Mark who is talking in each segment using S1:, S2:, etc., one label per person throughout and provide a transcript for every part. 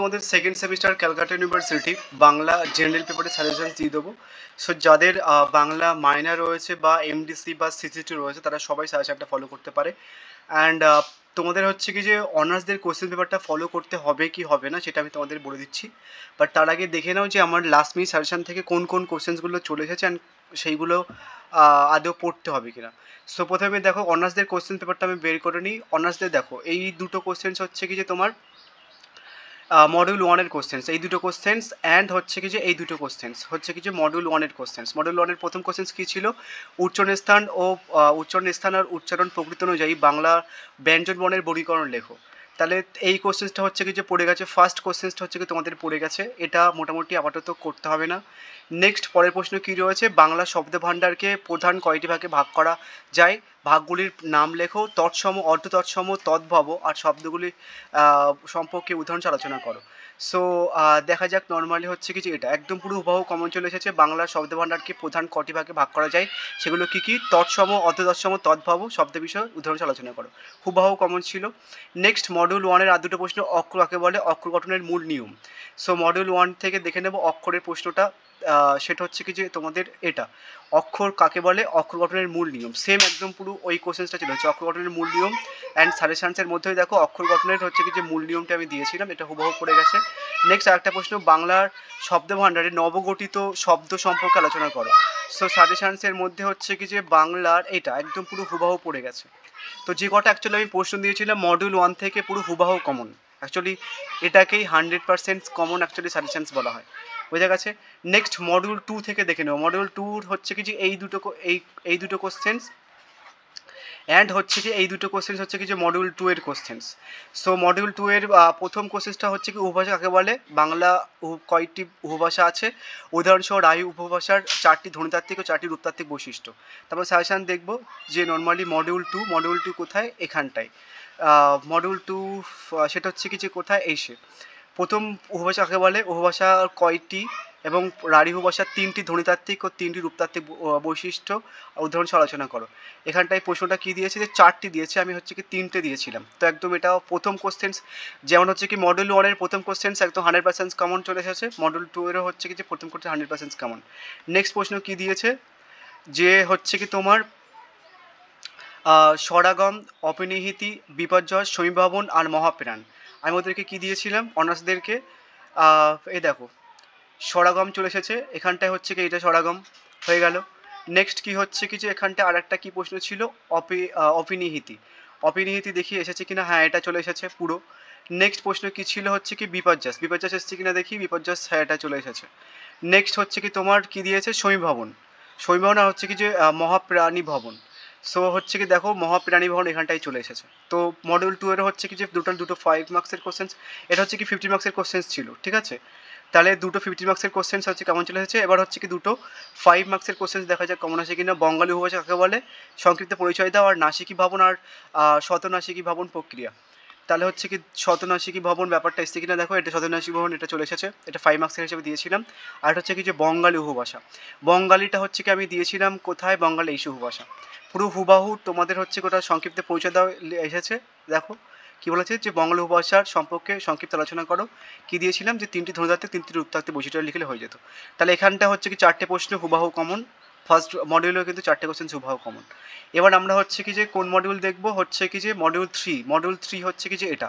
S1: তোমাদের second semester Calcutta University Bangla general পেপারে suggestion দিয়ে দেবো সো যাদের বাংলা মাইনার রয়েছে বা এমডিসি বা সিসিটি রয়েছে তারা সবাই সাজেশনটা ফলো করতে পারে অ্যান্ড তোমাদের হচ্ছে কি যে অনার্সদের কোয়েশ্চেন পেপারটা ফলো করতে হবে কি হবে না সেটা আমি তোমাদের বলে দিচ্ছি বাট তার আগে দেখে নাও যে আমার লাস্ট মিনিট সাজেশন থেকে কোন কোন কোয়েশ্চেন্সগুলো চলে এসেছে অ্যান্ড সেইগুলো আদৌ পড়তে হবে কিনা সো প্রথমে দেখো অনার্সদের কোশ্চেন পেপারটা আমি বের করে নিই অনার্সদের দেখো এই দুটো কোয়েশ্চেন্স হচ্ছে কি যে তোমার মডিউল ওয়ানের কোশ্চেন্স এই দুটো কোশ্চেন্স অ্যান্ড হচ্ছে কি যে এই দুটো কোশ্চেন্স হচ্ছে কি যে মডিউল ওয়ানের কোশ্চেন্স মডিউল ওয়ানের প্রথম কোশ্চেন্স কী ছিল উচ্চারণ স্থান ও উচ্চারণ স্থান আর উচ্চারণ প্রকৃত অনুযায়ী বাংলা ব্যঞ্জন বর্ণের বর্গীকরণ লেখো তাহলে এই কোশ্চেন্সটা হচ্ছে কি যে পড়ে গেছে ফার্স্ট কোশ্চেন্সটা হচ্ছে কি তোমাদের পড়ে গেছে এটা মোটামুটি আপাতত করতে হবে না নেক্সট পরের প্রশ্ন কী রয়েছে বাংলা শব্দ ভাণ্ডারকে প্রধান কয়টি ভাগে ভাগ করা যায় ভাগগুলির নাম লেখো তৎসম তৎসম তদ্ভব আর শব্দগুলি সম্পর্কে উদাহরণ আলোচনা করো সো দেখা যাক নর্মালি হচ্ছে কিছু এটা একদম পুরো হুবাহু কমন চলে এসেছে বাংলার শব্দভাণ্ডারকে প্রধান কটি ভাগে ভাগ করা যায় সেগুলো কী কী তৎসম তৎসম তদ্ভব শব্দ বিষয়ে উদাহরণ আলোচনা করো হুবাহু কমন ছিল নেক্সট মডিউল ওয়ানের আর দুটো প্রশ্ন অক্ষর কাকে বলে অক্ষর গঠনের মূল নিয়ম সো মডিউল ওয়ান থেকে দেখে নেব অক্ষরের প্রশ্নটা সেটা হচ্ছে কি যে তোমাদের এটা অক্ষর কাকে বলে অক্ষর গঠনের মূল নিয়ম সেম একদম পুরো ওই কোশ্চেনটা ছিল হচ্ছে অক্ষর গঠনের মূল নিয়ম অ্যান্ড সাজেশানসের মধ্যেই দেখো অক্ষর গঠনের হচ্ছে কি যে মূল নিয়মটা আমি দিয়েছিলাম এটা হুবহু পড়ে গেছে নেক্সট আরেকটা প্রশ্ন বাংলার শব্দ ভাণ্ডারে নবগঠিত শব্দ সম্পর্কে আলোচনা করো সো সাজেশানসের মধ্যে হচ্ছে কি যে বাংলার এটা একদম পুরো হুবাহ পড়ে গেছে তো যে কটা অ্যাকচুয়ালি আমি প্রশ্ন দিয়েছিলাম মডিউল ওয়ান থেকে পুরো হুবাহ কমন অ্যাকচুয়ালি এটাকেই hundred percent common actually suggestions বলা হয় বোঝা গেছে নেক্সট মডিউল টু থেকে দেখে নেব মডিউল টুর হচ্ছে কি যে এই দুটো এই এই দুটো কোশ্চেন্স অ্যান্ড হচ্ছে কি এই দুটো কোশ্চেন্স হচ্ছে কি যে মডিউল টু এর কোশ্চেন্স সো মডিউল টু এর প্রথম কোশ্চেন্সটা হচ্ছে কি উপভাষা কাকে বলে বাংলা কয়েকটি উপভাষা আছে উদাহরণসহ রাহি উপভাষার চারটি ধনুতাত্ত্বিক ও চারটি রূপতাত্ত্বিক বৈশিষ্ট্য তারপর সাজেশান দেখবো যে normally module two module two কোথায় এখানটায় মডিউল টু সেটা হচ্ছে কি যে কোথায় এসে প্রথম উপভাষা কাকে বলে উপভাষা কয়টি এবং রাঢ়ী উপভাষার তিনটি ধ্বনিতাত্ত্বিক ও তিনটি রূপতাত্ত্বিক বৈশিষ্ট্য উদাহরণ সহ আলোচনা করো এখানটায় প্রশ্নটা কী দিয়েছে যে চারটি দিয়েছে আমি হচ্ছে কি তিনটে দিয়েছিলাম তো একদম এটা প্রথম কোশ্চেন্স যেমন হচ্ছে কি মডেল ওয়ানের প্রথম কোশ্চেন্স একদম হান্ড্রেড পার্সেন্ট কমন চলে এসেছে মডেল টু এরও হচ্ছে কি যে প্রথম question hundred percent common next প্রশ্ন কী দিয়েছে যে হচ্ছে কি তোমার স্বরাগম অপনিহিতি বিপর্যয় সমীভাবন আর মহাপ্রাণ আমি ওদেরকে কি দিয়েছিলাম অনার্সদেরকে এই দেখো সরাগম চলে এসেছে এখানটায় হচ্ছে কি এটা সরাগম হয়ে গেল নেক্সট কি হচ্ছে কি যে এখানটা আর একটা কী প্রশ্ন ছিল অপি অপিনিহিতি অপিনিহিতি দেখি এসেছে কিনা হ্যাঁ এটা চলে এসেছে পুরো নেক্সট প্রশ্ন কি ছিল হচ্ছে কি বিপর্যাস বিপর্যাস এসেছে কিনা দেখি বিপর্যাস হ্যাঁ এটা চলে এসেছে নেক্সট হচ্ছে কি তোমার কি দিয়েছে সমীভবন সমীভবন আর হচ্ছে কি যে মহাপ্রাণী ভবন সো হচ্ছে কি দেখো মহাপ্রাণী ভবন এখানটাই চলে এসেছে তো মডিউল টু এর হচ্ছে কি যে দুটো দুটো ফাইভ মার্কসের কোশ্চেন এটা হচ্ছে কি ফিফটি মার্কসের কোশ্চেন ছিল ঠিক আছে তাহলে দুটো ফিফটি মার্কসের কোশ্চেন্স হচ্ছে কেমন চলে এসেছে এবার হচ্ছে কি দুটো ফাইভ মার্কসের কোশ্চেন্স দেখা যায় কেমন আছে কিনা বঙ্গালী উপভাষা কাকে বলে সংক্ষিপ্ত পরিচয় দেওয়া আর নাসিকী ভবন আর শত নাসিকি ভবন প্রক্রিয়া তাহলে হচ্ছে কি শতনাশিকী ভবন ব্যাপারটা এসেছে কিনা দেখো এটা শতনাশিকী ভবন এটা চলে এসেছে এটা ফাইভ মার্কসের হিসেবে দিয়েছিলাম আর হচ্ছে কি যে বঙ্গালী উপভাষা বঙ্গালীটা হচ্ছে কি আমি দিয়েছিলাম কোথায় বঙ্গালী ইস্যু উপভাষা পুরো হুবাহু তোমাদের হচ্ছে গোটা সংক্ষিপ্তে পৌঁছে দেওয়া এসেছে দেখো কি বলেছে যে বঙ্গালী উপভাষার সম্পর্কে সংক্ষিপ্ত আলোচনা করো কি দিয়েছিলাম যে তিনটি ধনুধাত্তে তিনটি রূপতাত্তে বৈশিষ্ট্য লিখলে হয়ে যেত তাহলে এখানটা হচ্ছে কি চারটে প্রশ্ন হুবাহু কমন ফার্স্ট মডিউলেও কিন্তু চারটে কোশ্চেন সুভাব কমন এবার আমরা হচ্ছে কি যে কোন মডিউল দেখব হচ্ছে কি যে মডিউল থ্রি মডিউল থ্রি হচ্ছে কি যে এটা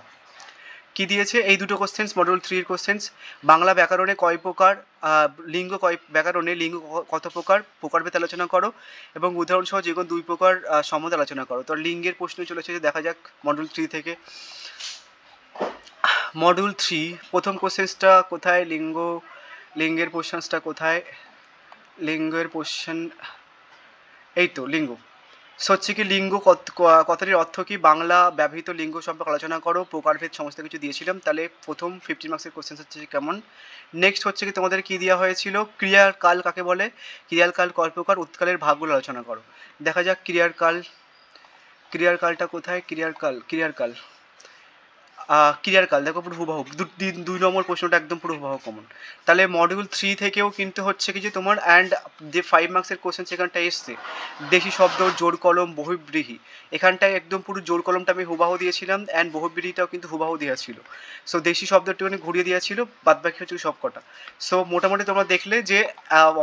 S1: কি দিয়েছে এই দুটো কোশ্চেন্স মডিউল থ্রির কোশ্চেন্স বাংলা ব্যাকরণে কয় প্রকার লিঙ্গ কয় ব্যাকরণে লিঙ্গ কত প্রকার প্রকারভেদ আলোচনা করো এবং উদাহরণসহ যে কোনো দুই প্রকার সমদ আলোচনা করো তো লিঙ্গের প্রশ্ন চলেছে যে দেখা যাক মডিউল থ্রি থেকে মডিউল থ্রি প্রথম কোশ্চেন্সটা কোথায় লিঙ্গ লিঙ্গের কোশ্চেন্সটা কোথায় লিঙ্গের কোশ্চেন এই তো লিঙ্গ হচ্ছে কি লিঙ্গ কথাটির অর্থ কি বাংলা ব্যবহৃত লিঙ্গ সম্পর্কে আলোচনা করো প্রকারভেদ সমস্ত কিছু দিয়েছিলাম তাহলে প্রথম ফিফটিন মার্কসের কোশ্চেন হচ্ছে কেমন নেক্সট হচ্ছে কি তোমাদের কি দেওয়া হয়েছিল ক্রিয়ার কাল কাকে বলে ক্রিয়ার কাল কল্পকার উৎকালের ভাগগুলো আলোচনা করো দেখা যাক ক্রিয়ার কাল ক্রিয়ার কালটা কোথায় ক্রিয়ার কাল ক্রিয়ার কাল ক্রিয়ার কাল দেখো পুরো হুবাহু দুই নম্বর প্রশ্নটা একদম পুরো হুবাহু কমন তাহলে মডিউল থ্রি থেকেও কিন্তু হচ্ছে কি যে তোমার অ্যান্ড যে ফাইভ মার্কসের কোশ্চেন সেখানটা এসছে দেশি শব্দ জোর কলম বহুব্রীহী এখানটায় একদম পুরো জোর কলমটা আমি হুবাহু দিয়েছিলাম অ্যান্ড বহুব্রীহীটাও কিন্তু হুবাহু দিয়েছিল সো দেশি শব্দটি মানে ঘুরিয়ে দিয়েছিল বাদ বাকি হচ্ছে সব কটা সো মোটামুটি তোমরা দেখলে যে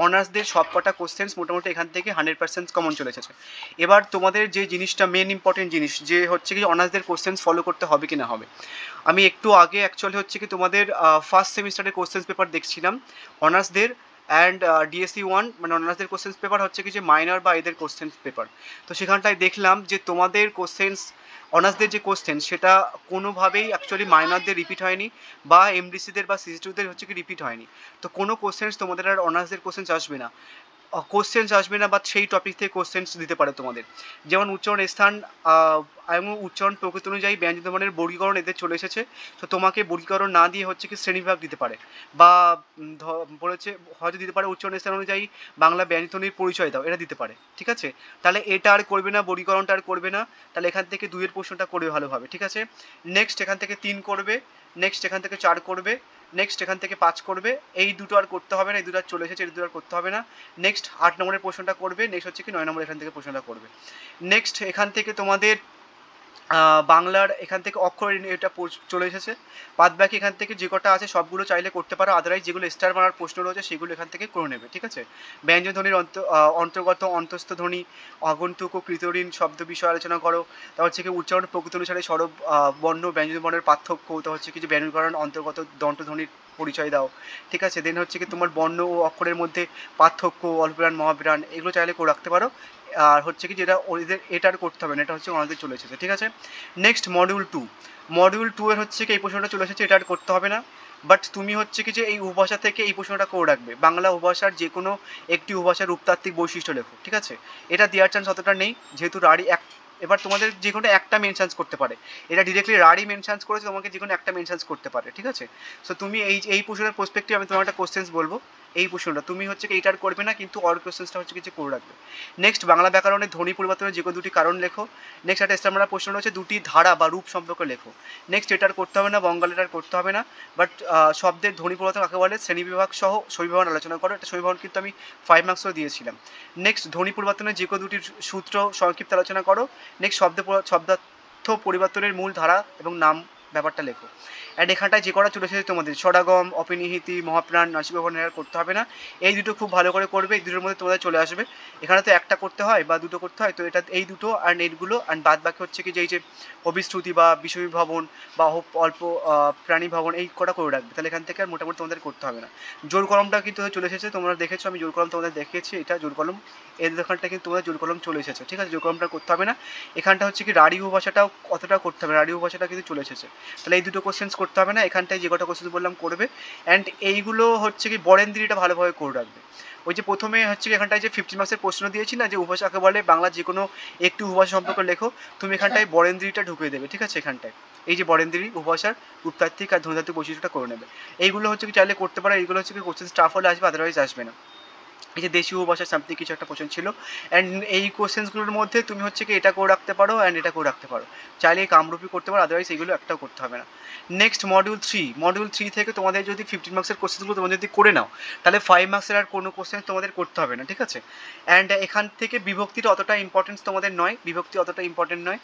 S1: অনার্সদের সব কটা কোশ্চেন্স মোটামুটি এখান থেকে হান্ড্রেড পার্সেন্ট কমন চলে এসেছে এবার তোমাদের যে জিনিসটা মেন ইম্পর্টেন্ট জিনিস যে হচ্ছে কি অনার্সদের কোশ্চেন্স ফলো করতে হবে কি না হবে আমি একটু আগে অ্যাকচুয়ালি হচ্ছে কি তোমাদের ফার্স্ট সেমিস্টারের কোশ্চেন্স পেপার দেখছিলাম অনার্সদের অ্যান্ড ডিএসসি ওয়ান মানে অনার্সদের কোশ্চেন্স পেপার হচ্ছে কি যে মাইনার বা এদের কোশ্চেন্স পেপার তো সেখানটায় দেখলাম যে তোমাদের কোশ্চেন্স অনার্সদের যে কোশ্চেন সেটা কোনোভাবেই অ্যাকচুয়ালি মাইনারদের রিপিট হয়নি বা এমডিসিদের বা সিসিটিউদের হচ্ছে কি রিপিট হয়নি তো কোনো কোশ্চেন্স তোমাদের আর অনার্সদের কোশ্চেন্স আসবে না কোশ্চেন্স আসবে না বা সেই টপিক থেকে কোশ্চেন্স দিতে পারে তোমাদের যেমন উচ্চারণ স্থান এবং উচ্চারণ প্রকৃত অনুযায়ী ধরনের বর্গীকরণ এতে চলে এসেছে তো তোমাকে বর্গীকরণ না দিয়ে হচ্ছে কি শ্রেণীবিভাগ দিতে পারে বা বলেছে হয়তো দিতে পারে উচ্চারণ স্থান অনুযায়ী বাংলা ব্যঞ্জনের পরিচয় দাও এটা দিতে পারে ঠিক আছে তাহলে এটা আর করবে না বর্গীকরণটা আর করবে না তাহলে এখান থেকে দুইয়ের প্রশ্নটা করবে ভালোভাবে ঠিক আছে নেক্সট এখান থেকে তিন করবে নেক্সট এখান থেকে চার করবে নেক্সট এখান থেকে পাঁচ করবে এই দুটো আর করতে হবে না এই দুটো আর চলে এসেছে এই দুটো আর করতে হবে না নেক্সট আট নম্বরের প্রশ্নটা করবে নেক্সট হচ্ছে কি নয় নম্বর এখান থেকে প্রশ্নটা করবে নেক্সট এখান থেকে তোমাদের বাংলার এখান থেকে অক্ষর এটা চলে এসেছে বাদ বাকি এখান থেকে যে কটা আছে সবগুলো চাইলে করতে পারো আদারাইজ যেগুলো স্টার মারার প্রশ্ন রয়েছে সেগুলো এখান থেকে করে নেবে ঠিক আছে ব্যঞ্জন ধ্বনির অন্তর্গত অন্তস্থ ধ্বনি অগন্তুক ও কৃতঋণ শব্দ বিষয়ে আলোচনা করো তা হচ্ছে কি উচ্চারণ প্রকৃত অনুসারে সরব বর্ণ ব্যঞ্জন বর্ণের পার্থক্য তা হচ্ছে কি যে ব্যঞ্জনকরণ অন্তর্গত ধ্বনির পরিচয় দাও ঠিক আছে দেন হচ্ছে কি তোমার বর্ণ ও অক্ষরের মধ্যে পার্থক্য অল্পপ্রাণ মহাপ্রাণ এগুলো চাইলে করে রাখতে পারো আর হচ্ছে কি যেটা ওদের এটা আর করতে হবে না এটা হচ্ছে ওনাদের চলে এসেছে ঠিক আছে next module two module two এর হচ্ছে কি এই প্রশ্নটা চলে এসেছে এটা আর করতে হবে না বাট তুমি হচ্ছে কি যে এই উপভাষা থেকে এই প্রশ্নটা করে রাখবে বাংলা উপভাষার যে কোনো একটি উপভাষার রূপতাত্ত্বিক বৈশিষ্ট্য লেখো ঠিক আছে এটা দেওয়ার চান্স অতটা নেই যেহেতু রাড়ি এক এবার তোমাদের যে কোনো একটা মেনশান্স করতে পারে এটা ডিরেক্টলি রাড়ি মেনশান্স করেছে তোমাকে যে কোনো একটা মেনশান্স করতে পারে ঠিক আছে সো তুমি এই এই প্রশ্নের প্রসপেক্টিভ আমি তোমার একটা কোশ্চেন্স বলবো এই প্রশ্নটা তুমি হচ্ছে এইটার করবে না কিন্তু অর কোশ্চেন্সটা হচ্ছে কিছু করে রাখবে নেক্সট বাংলা ব্যাকরণের ধ্বনি পরিবর্তনের যে কোনো দুটি কারণ লেখো নেক্সট একটা স্টামরা প্রশ্ন হচ্ছে দুটি ধারা বা রূপ সম্পর্কে লেখো নেক্সট এটার করতে হবে না এটার করতে হবে না বাট শব্দের ধ্বনি পরিবর্তন কাকে বলে শ্রেণী বিভাগ সহ সমীভবন আলোচনা করো এটা সমীভবন কিন্তু আমি ফাইভ মার্কসও দিয়েছিলাম নেক্সট ধ্বনি পরিবর্তনের যে কোনো দুটির সূত্র সংক্ষিপ্ত আলোচনা করো নেক্সট শব্দ শব্দার্থ পরিবর্তনের মূল ধারা এবং নাম ব্যাপারটা লেখো অ্যান্ড এখানটায় যে কটা চলে এসেছে তোমাদের সরাগম অপিনিহিতি মহাপ্রাণ নাসিকভবন এটা করতে হবে না এই দুটো খুব ভালো করে করবে এই দুটোর মধ্যে তোমাদের চলে আসবে এখানে তো একটা করতে হয় বা দুটো করতে হয় তো এটা এই দুটো অ্যান্ড এইগুলো অ্যান্ড বাদ বাকি হচ্ছে কি যে এই যে অভিশ্রুতি বা বিষয় ভবন বা অল্প প্রাণী ভবন এই কটা করে রাখবে তাহলে এখান থেকে আর মোটামুটি তোমাদের করতে হবে না জোর কলমটা কিন্তু চলে এসেছে তোমরা দেখেছো আমি জোর কলম তোমাদের দেখিয়েছি এটা জোর কলম এই দোকানটা কিন্তু তোমাদের জোর কলম চলে এসেছে ঠিক আছে জোর কলমটা করতে হবে না এখানটা হচ্ছে কি রাড়ি উপভাষাটাও অতটা করতে হবে রাড়ি উপভাষাটা কিন্তু চলে এসেছে তাহলে এই দুটো কোশ্চেন্স করতে হবে না এখানটায় যে কটা কোশ্চেন বললাম করবে অ্যান্ড এইগুলো হচ্ছে কি বরেন্দ্রিটা ভালোভাবে করে রাখবে ওই যে প্রথমে হচ্ছে কি এখানটায় যে ফিফটি মার্কসের প্রশ্ন দিয়েছি না যে উপভাষাকে বলে বাংলা যে কোনো একটি উপভাষা সম্পর্কে লেখো তুমি এখানটায় বরেন্দ্রিটা ঢুকিয়ে দেবে ঠিক আছে এখানটায় এই যে বরেন্দ্রী উপভাষার উত্তাত্ত্বিক আর ধনাত্মিক বৈশিষ্ট্যটা করে নেবে এইগুলো হচ্ছে কি চাইলে করতে পারো এইগুলো হচ্ছে কি কোশ্চেন স্টাফ হলে আসবে আদারওয়াইজ আসবে না এই যে দেশীয় ভাষা সামথিং কিছু একটা কোশ্চেন ছিল অ্যান্ড এই কোশ্চেন্সগুলোর মধ্যে তুমি হচ্ছে কি এটা করে রাখতে পারো অ্যান্ড এটা করে রাখতে পারো চাইলে কামরূপি করতে পারো আদারওয়াইজ এগুলো একটাও করতে হবে না next module three module three থেকে তোমাদের যদি ফিফটিন মার্কসের কোশ্চেনগুলো তোমরা যদি করে নাও তাহলে ফাইভ মার্কসের আর কোনো কোশ্চেন তোমাদের করতে হবে না ঠিক আছে অ্যান্ড এখান থেকে বিভক্তিটা অতটা ইম্পর্টেন্স তোমাদের নয় বিভক্তি অতটা ইম্পর্টেন্ট নয়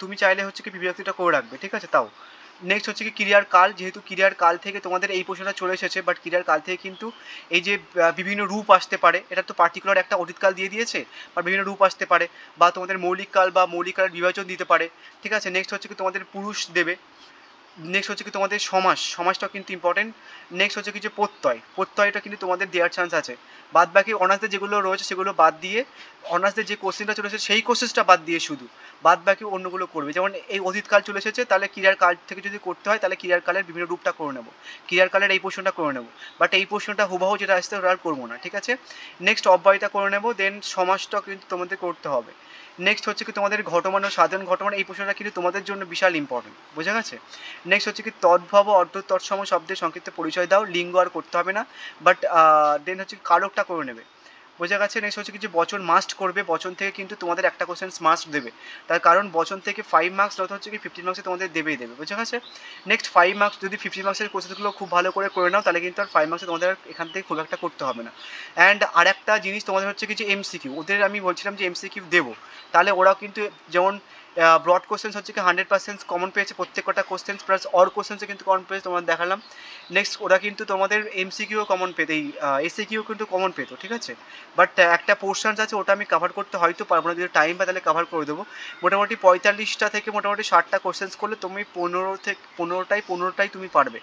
S1: তুমি চাইলে হচ্ছে কি বিভক্তিটা করে রাখবে ঠিক আছে তাও নেক্সট হচ্ছে কি ক্রিয়ার কাল যেহেতু ক্রিয়ার কাল থেকে তোমাদের এই প্রশ্নটা চলে এসেছে বাট ক্রিয়ার কাল থেকে কিন্তু এই যে বিভিন্ন রূপ আসতে পারে এটা তো পার্টিকুলার একটা অতীত কাল দিয়ে দিয়েছে বা বিভিন্ন রূপ আসতে পারে বা তোমাদের মৌলিক কাল বা মৌলিক কালের বিভাজন দিতে পারে ঠিক আছে নেক্সট হচ্ছে কি তোমাদের পুরুষ দেবে নেক্সট হচ্ছে কি তোমাদের সমাস সমাজটাও কিন্তু ইম্পর্টেন্ট নেক্সট হচ্ছে কি যে প্রত্যয় প্রত্যয়টা কিন্তু তোমাদের দেওয়ার চান্স আছে বাদ বাকি অনার্সদের যেগুলো রয়েছে সেগুলো বাদ দিয়ে অনার্সদের যে কোশ্চেনটা চলে এসেছে সেই কোশ্চেনটা বাদ দিয়ে শুধু বাদ বাকি অন্যগুলো করবে যেমন এই অতীতকাল চলে এসেছে তাহলে ক্রিয়ার কাল থেকে যদি করতে হয় তাহলে ক্রিয়ার কালের বিভিন্ন রূপটা করে নেবো ক্রিয়ার কালের এই পোর্শনটা করে নেবো বাট এই পোর্শনটা হুবাহু যেটা আসতে ওরা আর করবো না ঠিক আছে নেক্সট অব্যয়টা করে নেবো দেন সমাজটা কিন্তু তোমাদের করতে হবে নেক্সট হচ্ছে কি তোমাদের ঘটমানো সাধারণ ঘটমানো এই প্রশ্নটা কিন্তু তোমাদের জন্য বিশাল ইম্পর্টেন্ট বোঝা গেছে নেক্সট হচ্ছে কি তদ্ভব অর্ধ তৎসম শব্দের সংক্ষিপ্ত পরিচয় দাও লিঙ্গ আর করতে হবে না বাট দেন হচ্ছে কারকটা করে নেবে বোঝা গেছে নেক্সট হচ্ছে কিছু বচন মাস্ট করবে বচন থেকে কিন্তু তোমাদের একটা কোশ্চেন মাস্ট দেবে তার কারণ বচন থেকে ফাইভ মার্কস অর্থাৎ হচ্ছে কি ফিফটিন মার্কসে তোমাদের দেবেই দেবে বোঝা গেছে নেক্সট ফাইভ মার্কস যদি ফিফটি মার্কসের কোশ্চেনগুলো খুব ভালো করে করে নাও তাহলে কিন্তু আর ফাইভ মার্কসে তোমাদের এখান থেকে খুব একটা করতে হবে না অ্যান্ড আর একটা জিনিস তোমাদের হচ্ছে কিছু এমসিকিউ ওদের আমি বলছিলাম যে এমসিকিউ দেবো তাহলে ওরাও কিন্তু যেমন ব্রড কোশ্চেন্স হচ্ছে কি হান্ড্রেড পার্সেন্ট কমন পেয়েছে প্রত্যেকটা কোশ্চেন্স প্লাস অর কোশ্চেন্সে কিন্তু কমন পেয়েছে তোমাদের দেখালাম নেক্সট ওরা কিন্তু তোমাদের কিউ কমন পেত এই এসি কিউ কিন্তু কমন পেতো ঠিক আছে বাট একটা পোর্শনস আছে ওটা আমি কভার করতে হয়তো পারবো না যদি টাইম পাই তাহলে কভার করে দেবো মোটামুটি পঁয়তাল্লিশটা থেকে মোটামুটি ষাটটা কোশ্চেন্স করলে তুমি পনেরো থেকে পনেরোটাই পনেরোটাই তুমি পারবে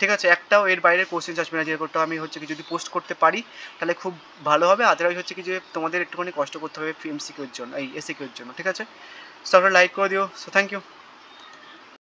S1: ঠিক আছে একটাও এর বাইরে কোশ্চেন্স আসবে না যেরকমটা আমি হচ্ছে কি যদি পোস্ট করতে পারি তাহলে খুব ভালো হবে আদারওয়াইজ হচ্ছে কি যে তোমাদের একটুখানি কষ্ট করতে হবে এমসিকিউর জন্য এই এসি কিউর জন্য ঠিক আছে सब्सक्राइब लाइक कर दियो सो थैंक यू